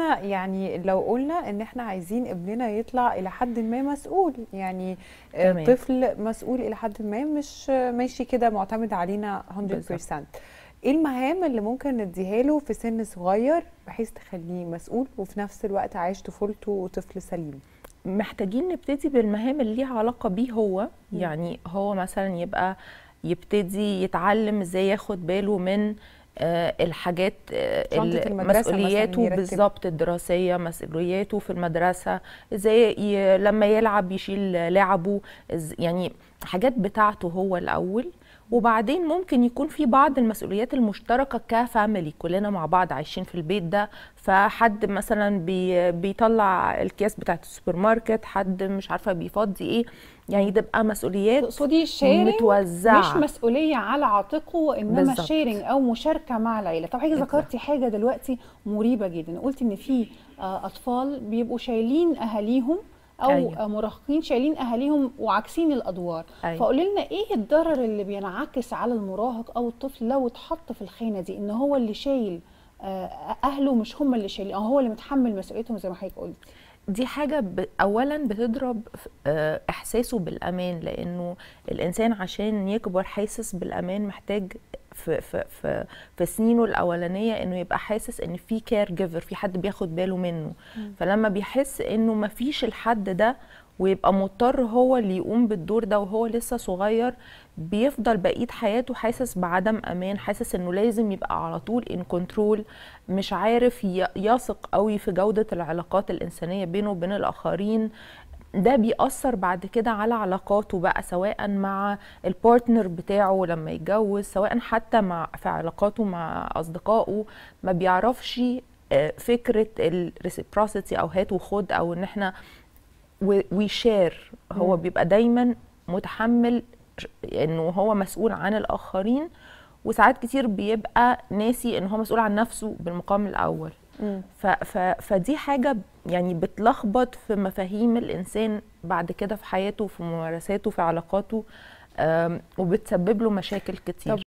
احنا يعني لو قلنا ان احنا عايزين ابننا يطلع الى حد ما مسؤول يعني آه، تمام. طفل مسؤول الى حد ما مش ماشي كده معتمد علينا 100% بالزبط. ايه المهام اللي ممكن نديها له في سن صغير بحيث تخليه مسؤول وفي نفس الوقت عايش طفولته وطفل سليم محتاجين نبتدي بالمهام اللي ليها علاقه بيه هو يعني هو مثلا يبقى يبتدي يتعلم ازاي ياخد باله من آه، الحاجات آه، مسؤولياته بالظبط الدراسيه مسؤولياته في المدرسه ازاي لما يلعب يشيل لعبه يعني حاجات بتاعته هو الاول وبعدين ممكن يكون في بعض المسؤوليات المشتركه كفاميلي كلنا مع بعض عايشين في البيت ده فحد مثلا بي بيطلع الكياس بتاعه السوبر ماركت حد مش عارفه بيفضي ايه يعني تبقى مسؤوليات تقصدي متوزعه مش مسؤوليه على عاتقه وانما شيرنج او مشاركه ترجع مع العيله طب حضرتك ذكرتي حاجه دلوقتي مريبه جدا قلتي ان في آه، اطفال بيبقوا شايلين اهاليهم او أيوة. مراهقين شايلين اهاليهم وعاكسين الادوار أيوة. فقولي لنا ايه الضرر اللي بينعكس على المراهق او الطفل لو اتحط في الخانه دي ان هو اللي شايل آه، اهله مش هم اللي شايلين او هو اللي متحمل مسؤوليتهم زي ما حضرتك قلت دي حاجة أولا بتضرب آه، إحساسه بالأمان لأنه الإنسان عشان يكبر حاسس بالأمان محتاج في في في, في سنينه الاولانيه انه يبقى حاسس ان في كير جيفر في حد بياخد باله منه فلما بيحس انه ما فيش الحد ده ويبقى مضطر هو اللي يقوم بالدور ده وهو لسه صغير بيفضل بقيه حياته حاسس بعدم امان حاسس انه لازم يبقى على طول ان كنترول مش عارف يثق قوي في جوده العلاقات الانسانيه بينه وبين الاخرين ده بيأثر بعد كده على علاقاته بقى سواء مع البارتنر بتاعه لما يتجوز سواء حتى مع في علاقاته مع أصدقائه ما بيعرفش آه، فكرة الريسبروسيتي أو هات وخد أو إن إحنا ويشير هو بيبقى دايما متحمل إنه هو مسؤول عن الآخرين وساعات كتير بيبقى ناسي إن هو مسؤول عن نفسه بالمقام الأول ف ف فدي حاجه يعني بتلخبط في مفاهيم الانسان بعد كده في حياته في ممارساته في علاقاته وبتسبب له مشاكل كتير